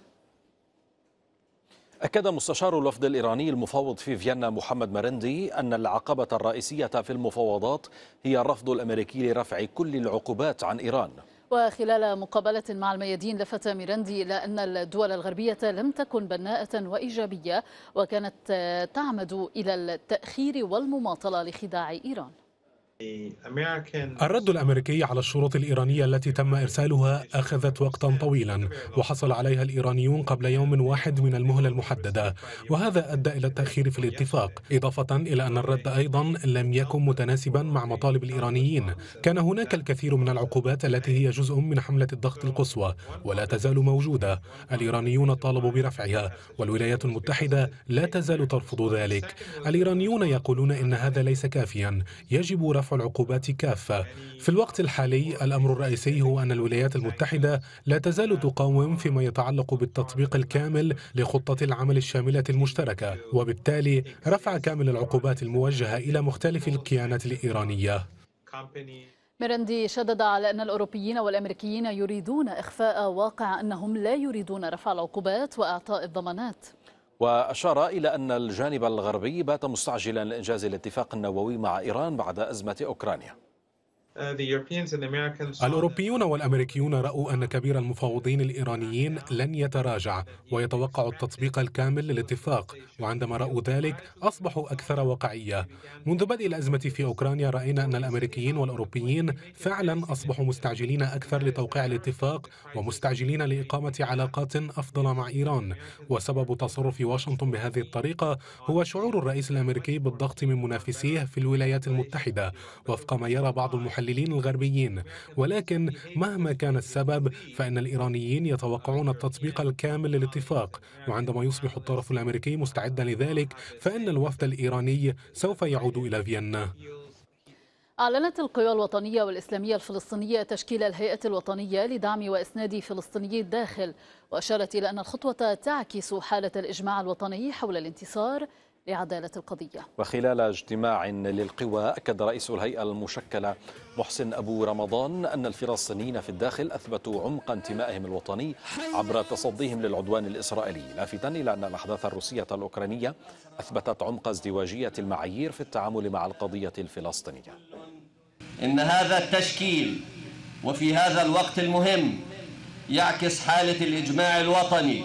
أكد مستشار الوفد الإيراني المفاوض في فيينا محمد مرندي أن العقبة الرئيسية في المفاوضات هي الرفض الأمريكي لرفع كل العقوبات عن إيران وخلال مقابلة مع الميادين لفت ميراندي إلى أن الدول الغربية لم تكن بناءة وإيجابية وكانت تعمد إلى التأخير والمماطلة لخداع إيران الرد الامريكي على الشروط الايرانيه التي تم ارسالها اخذت وقتا طويلا وحصل عليها الايرانيون قبل يوم واحد من المهله المحدده وهذا ادى الى التاخير في الاتفاق اضافه الى ان الرد ايضا لم يكن متناسبا مع مطالب الايرانيين كان هناك الكثير من العقوبات التي هي جزء من حمله الضغط القصوى ولا تزال موجوده الايرانيون طالبوا برفعها والولايات المتحده لا تزال ترفض ذلك الايرانيون يقولون ان هذا ليس كافيا يجب رفع رفع العقوبات كافة في الوقت الحالي الأمر الرئيسي هو أن الولايات المتحدة لا تزال تقاوم فيما يتعلق بالتطبيق الكامل لخطة العمل الشاملة المشتركة وبالتالي رفع كامل العقوبات الموجهة إلى مختلف الكيانات الإيرانية ميرندي شدد على أن الأوروبيين والأمريكيين يريدون إخفاء واقع أنهم لا يريدون رفع العقوبات وإعطاء الضمانات وأشار إلى أن الجانب الغربي بات مستعجلا لإنجاز الاتفاق النووي مع إيران بعد أزمة أوكرانيا Uh, الأوروبيون والأمريكيون رأوا أن كبير المفاوضين الإيرانيين لن يتراجع ويتوقع التطبيق الكامل للاتفاق وعندما رأوا ذلك أصبحوا أكثر واقعية منذ بدء الأزمة في أوكرانيا رأينا أن الأمريكيين والأوروبيين فعلا أصبحوا مستعجلين أكثر لتوقيع الاتفاق ومستعجلين لإقامة علاقات أفضل مع إيران وسبب تصرف واشنطن بهذه الطريقة هو شعور الرئيس الأمريكي بالضغط من منافسيه في الولايات المتحدة وفق ما يرى بعض المحللين المحللين الغربيين ولكن مهما كان السبب فإن الإيرانيين يتوقعون التطبيق الكامل للاتفاق وعندما يصبح الطرف الأمريكي مستعدا لذلك فإن الوفد الإيراني سوف يعود إلى فيينا أعلنت القوى الوطنية والإسلامية الفلسطينية تشكيل الهيئة الوطنية لدعم وإسناد فلسطيني الداخل وأشارت إلى أن الخطوة تعكس حالة الإجماع الوطني حول الانتصار لعدالة القضية وخلال اجتماع للقوى أكد رئيس الهيئة المشكلة محسن أبو رمضان أن الفلسطينيين في الداخل أثبتوا عمق انتمائهم الوطني عبر تصديهم للعدوان الإسرائيلي لافتا إلى أن الأحداث الروسية الأوكرانية أثبتت عمق ازدواجية المعايير في التعامل مع القضية الفلسطينية إن هذا التشكيل وفي هذا الوقت المهم يعكس حالة الإجماع الوطني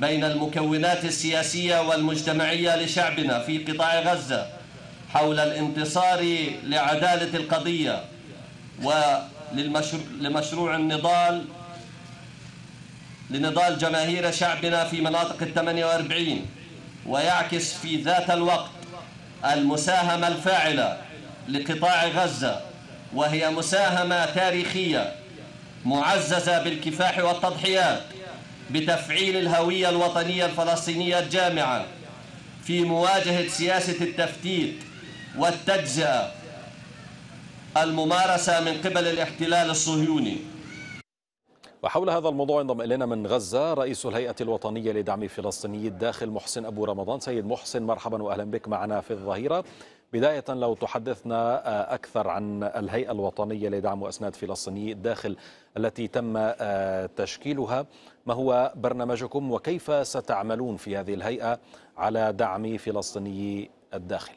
بين المكونات السياسية والمجتمعية لشعبنا في قطاع غزة حول الانتصار لعدالة القضية ولمشروع النضال لنضال جماهير شعبنا في مناطق الثمانية واربعين ويعكس في ذات الوقت المساهمة الفاعلة لقطاع غزة وهي مساهمة تاريخية معززة بالكفاح والتضحيات بتفعيل الهوية الوطنية الفلسطينية الجامعة في مواجهة سياسة التفتيت والتجزئة الممارسة من قبل الاحتلال الصهيوني وحول هذا الموضوع انضم الينا من غزه رئيس الهيئه الوطنيه لدعم فلسطيني الداخل محسن ابو رمضان سيد محسن مرحبا واهلا بك معنا في الظهيره بداية لو تحدثنا آه، أكثر عن الهيئة الوطنية لدعم وأسناد فلسطيني الداخل التي تم آه، تشكيلها ما هو برنامجكم وكيف ستعملون في هذه الهيئة على دعم فلسطيني الداخل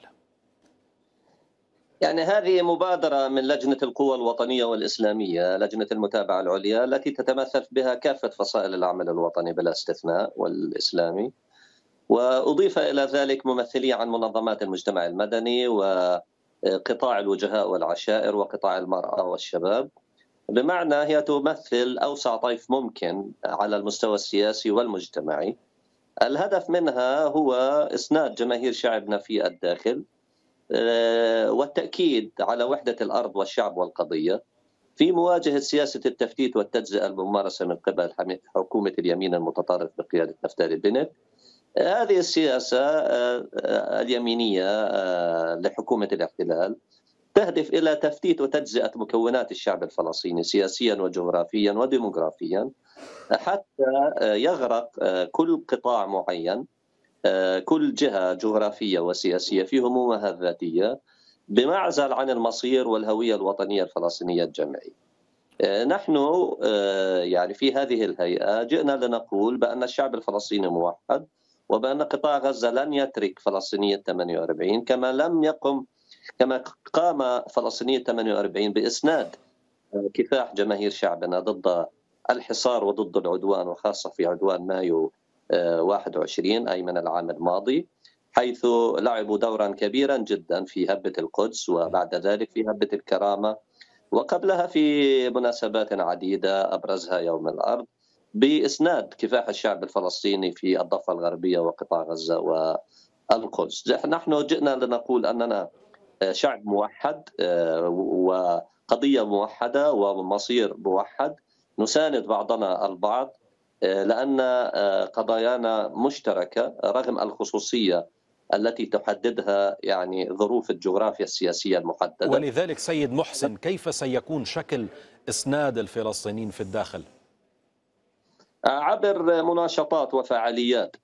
يعني هذه مبادرة من لجنة القوى الوطنية والإسلامية لجنة المتابعة العليا التي تتمثل بها كافة فصائل العمل الوطني بلا استثناء والإسلامي واضيف الى ذلك ممثلي عن منظمات المجتمع المدني وقطاع الوجهاء والعشائر وقطاع المراه والشباب بمعنى هي تمثل اوسع طيف ممكن على المستوى السياسي والمجتمعي الهدف منها هو اسناد جماهير شعبنا في الداخل آه، والتاكيد على وحده الارض والشعب والقضيه في مواجهه سياسه التفتيت والتجزئه الممارسه من قبل حكومه اليمين المتطرف بقياده نفتالي بنت هذه السياسة آه، آه، اليمينية آه، لحكومة الاحتلال تهدف إلى تفتيت وتجزئة مكونات الشعب الفلسطيني سياسيا وجغرافيا وديمغرافيا حتى يغرق كل قطاع معين كل جهة جغرافية وسياسية في همومها الذاتية بمعزل عن المصير والهوية الوطنية الفلسطينية الجمعية نحن يعني في هذه الهيئة جئنا لنقول بأن الشعب الفلسطيني موحد وبأن قطاع غزة لن يترك فلسطينية 48 كما لم يقم كما قام فلسطينية 48 بإسناد كفاح جماهير شعبنا ضد الحصار وضد العدوان وخاصة في عدوان مايو 21 آه، أي من العام الماضي حيث لعبوا دورا كبيرا جدا في هبة القدس وبعد ذلك في هبة الكرامة وقبلها في مناسبات عديدة أبرزها يوم الأرض باسناد كفاح الشعب الفلسطيني في الضفه الغربيه وقطاع غزه والقدس. نحن جئنا لنقول اننا آه، شعب موحد آه، وقضيه موحده ومصير موحد نساند بعضنا البعض آه، لان قضايانا مشتركه رغم الخصوصيه التي تحددها يعني ظروف الجغرافيا السياسيه المحدده ولذلك سيد محسن كيف سيكون شكل اسناد الفلسطينيين في الداخل عبر مناشطات وفعاليات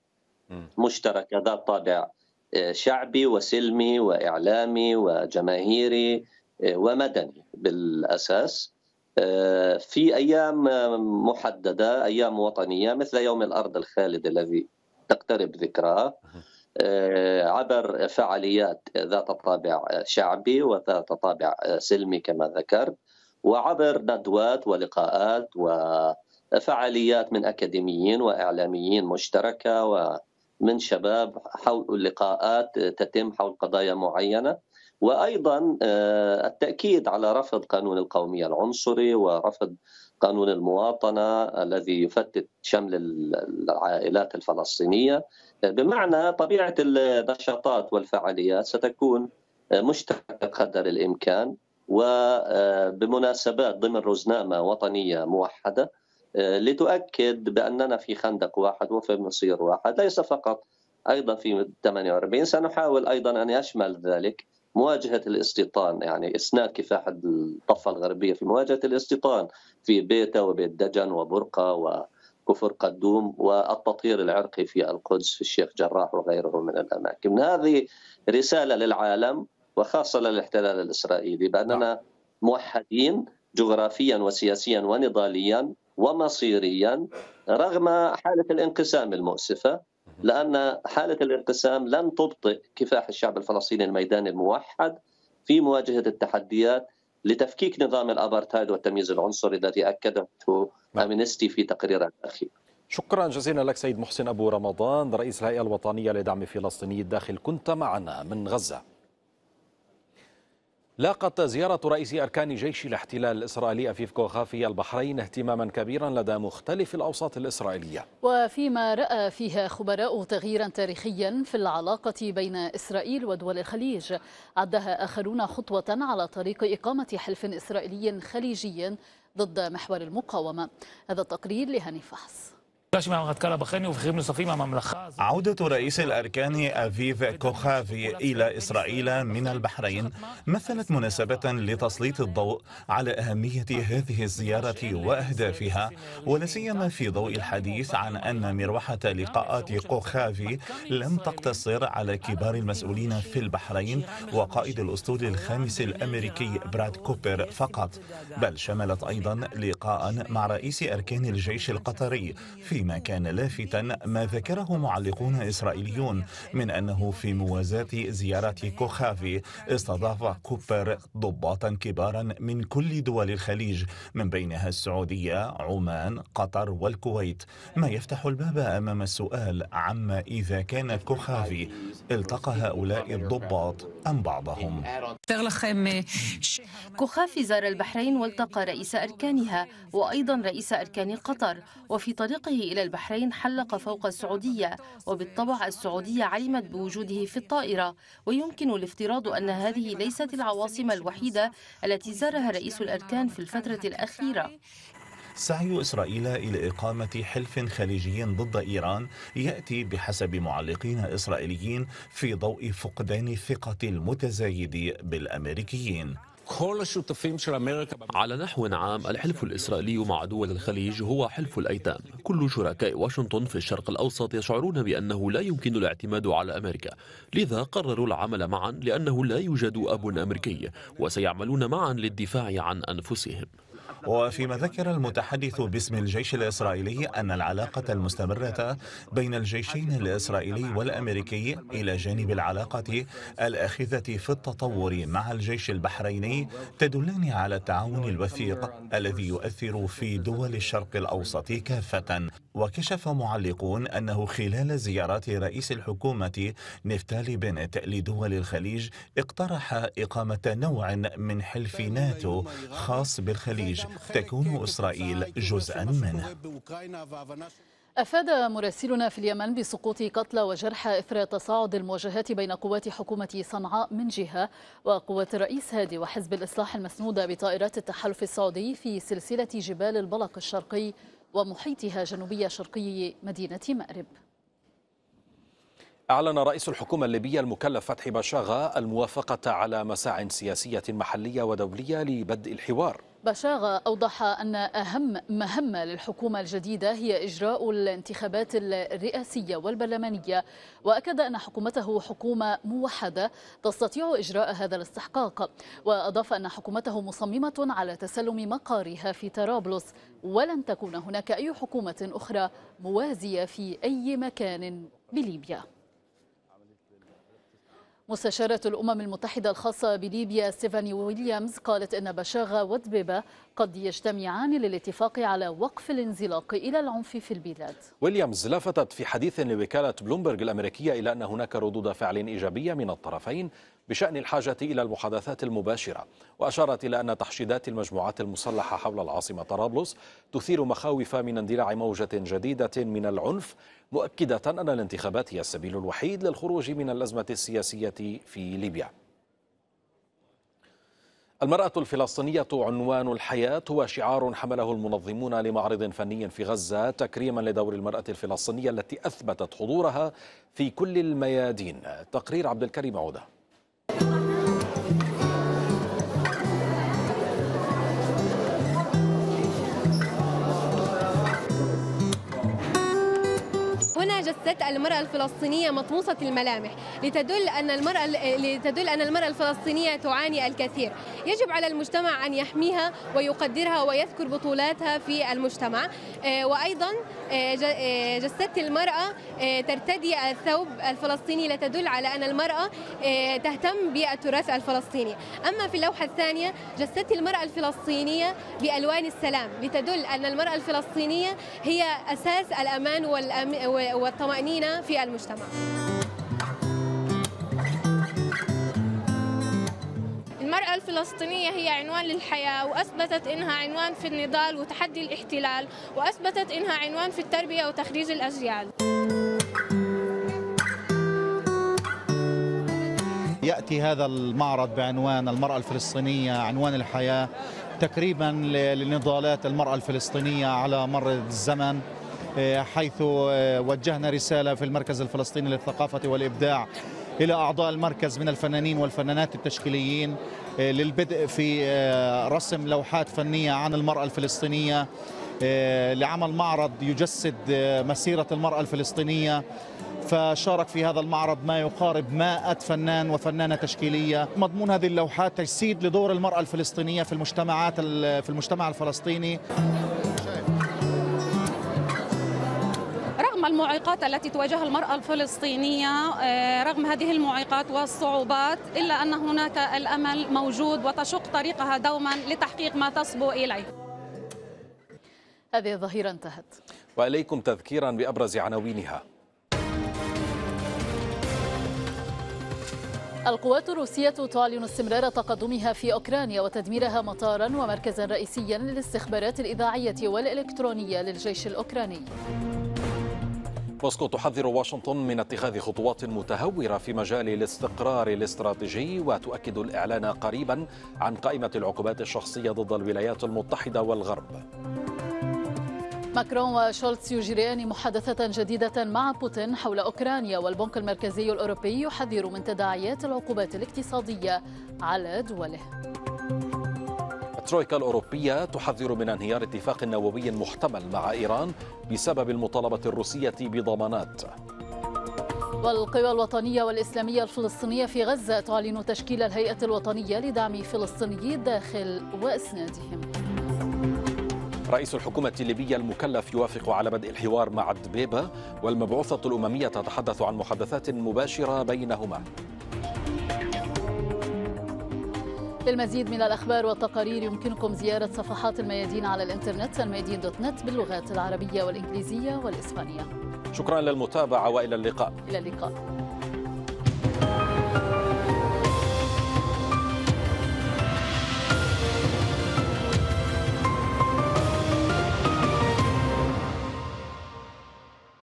مشتركه ذات طابع آه، شعبي وسلمي واعلامي وجماهيري آه، ومدني بالاساس آه، في ايام محدده ايام وطنيه مثل يوم الارض الخالد الذي تقترب ذكراه عبر فعاليات ذات طابع شعبي وذات طابع سلمي كما ذكرت وعبر ندوات ولقاءات و فعاليات من اكاديميين واعلاميين مشتركه ومن شباب حول لقاءات تتم حول قضايا معينه وايضا آه، التاكيد على رفض قانون القوميه العنصري ورفض قانون المواطنه الذي يفتت شمل العائلات الفلسطينيه بمعنى طبيعه النشاطات والفعاليات ستكون آه، مشتركه قدر الامكان وبمناسبات آه، ضمن رزنامه وطنيه موحده آه، لتؤكد بأننا في خندق واحد وفي مصير واحد ليس فقط أيضا في 48 سنحاول أيضا أن يشمل ذلك مواجهة الاستيطان يعني إسناد كفاح الضفة الغربية في مواجهة الاستيطان في بيتا وبيت دجن وبرقة وكفر قدوم والتطهير العرقي في القدس في الشيخ جراح وغيره من الأماكن هذه رسالة للعالم وخاصة للاحتلال الإسرائيلي بأننا نعم. موحدين جغرافيا وسياسيا ونضاليا ومصيريا رغم حالة الانقسام المؤسفة لأن حالة الانقسام لن تبطئ كفاح الشعب الفلسطيني الميداني الموحد في مواجهة التحديات لتفكيك نظام الأبرتايد والتمييز العنصري الذي أكدته نعم. امينستي في تقريرها الاخير. شكرا جزيلا لك سيد محسن أبو رمضان رئيس الهيئة الوطنية لدعم فلسطيني الداخل كنت معنا من غزة لاقت زيارة رئيس أركان جيش الاحتلال الإسرائيلي أفيف كوخافي البحرين اهتماما كبيرا لدى مختلف الأوساط الإسرائيلية وفيما رأى فيها خبراء تغييرا تاريخيا في العلاقة بين إسرائيل ودول الخليج عدها آخرون خطوة على طريق إقامة حلف إسرائيلي خليجي ضد محور المقاومة هذا التقرير لهاني فحص عودة رئيس الأركان أفيف كوخافي إلى إسرائيل من البحرين مثلت مناسبة لتسليط الضوء على أهمية هذه الزيارة وأهدافها ولسيما في ضوء الحديث عن أن مروحة لقاءات كوخافي لم تقتصر على كبار المسؤولين في البحرين وقائد الأسطول الخامس الأمريكي براد كوبر فقط بل شملت أيضا لقاء مع رئيس أركان الجيش القطري في ما كان لافتا ما ذكره معلقون إسرائيليون من أنه في موازاة زيارة كوخافي استضاف كوبر ضباطا كبارا من كل دول الخليج من بينها السعودية عمان قطر والكويت ما يفتح الباب أمام السؤال عما إذا كان كوخافي التقى هؤلاء الضباط أم بعضهم كوخافي زار البحرين والتقى رئيس أركانها وأيضا رئيس أركان قطر وفي طريقه إلى البحرين حلق فوق السعودية وبالطبع السعودية علمت بوجوده في الطائرة ويمكن الافتراض أن هذه ليست العواصم الوحيدة التي زارها رئيس الأركان في الفترة الأخيرة سعي إسرائيل إلى إقامة حلف خليجي ضد إيران يأتي بحسب معلقين إسرائيليين في ضوء فقدان الثقة المتزايد بالأمريكيين على نحو عام الحلف الإسرائيلي مع دول الخليج هو حلف الأيتام كل شركاء واشنطن في الشرق الأوسط يشعرون بأنه لا يمكن الاعتماد على أمريكا لذا قرروا العمل معا لأنه لا يوجد أب أمريكي وسيعملون معا للدفاع عن أنفسهم وفيما ذكر المتحدث باسم الجيش الإسرائيلي أن العلاقة المستمرة بين الجيشين الإسرائيلي والأمريكي إلى جانب العلاقة الأخذة في التطور مع الجيش البحريني تدلان على التعاون الوثيق الذي يؤثر في دول الشرق الأوسط كافة وكشف معلقون أنه خلال زيارات رئيس الحكومة نفتالي بنت لدول الخليج اقترح إقامة نوع من حلف ناتو خاص بالخليج الخليج تكون إسرائيل جزءا منه أفاد مراسلنا في اليمن بسقوط قتلى وجرحى إثر تصاعد المواجهات بين قوات حكومة صنعاء من جهة وقوات الرئيس هادي وحزب الإصلاح المسنودة بطائرات التحالف السعودي في سلسلة جبال البلق الشرقي ومحيطها جنوبية شرقي مدينة مأرب أعلن رئيس الحكومة الليبية المكلف فتحي بشاغة الموافقة على مساع سياسية محلية ودولية لبدء الحوار بشاغة أوضح أن أهم مهمة للحكومة الجديدة هي إجراء الانتخابات الرئاسية والبرلمانية وأكد أن حكومته حكومة موحدة تستطيع إجراء هذا الاستحقاق وأضاف أن حكومته مصممة على تسلم مقارها في طرابلس ولن تكون هناك أي حكومة أخرى موازية في أي مكان بليبيا مستشارة الأمم المتحدة الخاصة بليبيا ستيفاني ويليامز قالت إن بشاغة ودبيبة قد يجتمعان للاتفاق على وقف الانزلاق إلى العنف في البلاد ويليامز لفتت في حديث لوكالة بلومبرج الأمريكية إلى أن هناك ردود فعل إيجابية من الطرفين بشأن الحاجة إلى المحادثات المباشرة وأشارت إلى أن تحشيدات المجموعات المسلحة حول العاصمة طرابلس تثير مخاوف من اندلاع موجة جديدة من العنف مؤكدة أن الانتخابات هي السبيل الوحيد للخروج من الأزمة السياسية في ليبيا المرأة الفلسطينية عنوان الحياة هو شعار حمله المنظمون لمعرض فني في غزة تكريما لدور المرأة الفلسطينية التي أثبتت حضورها في كل الميادين تقرير عبد الكريم عوده جسد المرأة الفلسطينية مطموسة الملامح لتدل أن المرأة لتدل أن المرأة الفلسطينية تعاني الكثير يجب على المجتمع أن يحميها ويقدرها ويذكر بطولاتها في المجتمع آه، وأيضا آه، جسدت آه، المرأة ترتدي الثوب الفلسطيني لتدل على أن المرأة تهتم بالتراث الفلسطيني أما في اللوحة الثانية جسدت المرأة الفلسطينية بألوان السلام لتدل أن المرأة الفلسطينية هي أساس الأمان والأم... طمأنينة في المجتمع المرأة الفلسطينية هي عنوان للحياة وأثبتت إنها عنوان في النضال وتحدي الاحتلال وأثبتت إنها عنوان في التربية وتخريج الأجيال يأتي هذا المعرض بعنوان المرأة الفلسطينية عنوان الحياة تقريبا لنضالات المرأة الفلسطينية على مر الزمن آه، حيث آه، وجهنا رسالة في المركز الفلسطيني للثقافة والإبداع إلى أعضاء المركز من الفنانين والفنانات التشكيليين آه، للبدء في رسم لوحات فنية عن المرأة الفلسطينية لعمل معرض يجسد مسيرة المرأة الفلسطينية فشارك في هذا المعرض ما يقارب 100 فنان وفنانة تشكيلية مضمون هذه اللوحات تجسيد لدور المرأة الفلسطينية في المجتمعات في المجتمع الفلسطيني رغم المعيقات التي تواجهها المرأة الفلسطينية آه، رغم هذه المعيقات والصعوبات إلا أن هناك الأمل موجود وتشق طريقها دوما لتحقيق ما تصبو إليه هذه الظهيرة انتهت وإليكم تذكيرا بأبرز عناوينها القوات الروسية تعلن استمرار تقدمها في أوكرانيا وتدميرها مطارا ومركزا رئيسيا للاستخبارات الإذاعية والإلكترونية للجيش الأوكراني موسكو تحذر واشنطن من اتخاذ خطوات متهورة في مجال الاستقرار الاستراتيجي وتؤكد الإعلان قريبا عن قائمة العقوبات الشخصية ضد الولايات المتحدة والغرب ماكرون وشولتز يجريان محادثة جديدة مع بوتين حول أوكرانيا والبنك المركزي الأوروبي يحذر من تداعيات العقوبات الاقتصادية على دوله الترويكا الأوروبية تحذر من انهيار اتفاق نووي محتمل مع إيران بسبب المطالبة الروسية بضمانات والقوى الوطنية والإسلامية الفلسطينية في غزة تعلن تشكيل الهيئة الوطنية لدعم فلسطيني الداخل وإسنادهم رئيس الحكومة الليبية المكلف يوافق على بدء الحوار مع دبيبة والمبعوثة الأممية تتحدث عن محادثات مباشرة بينهما للمزيد من الأخبار والتقارير يمكنكم زيارة صفحات الميادين على الإنترنت الميادين دوت نت باللغات العربية والإنجليزية والإسبانية شكرا للمتابعة وإلى اللقاء إلى اللقاء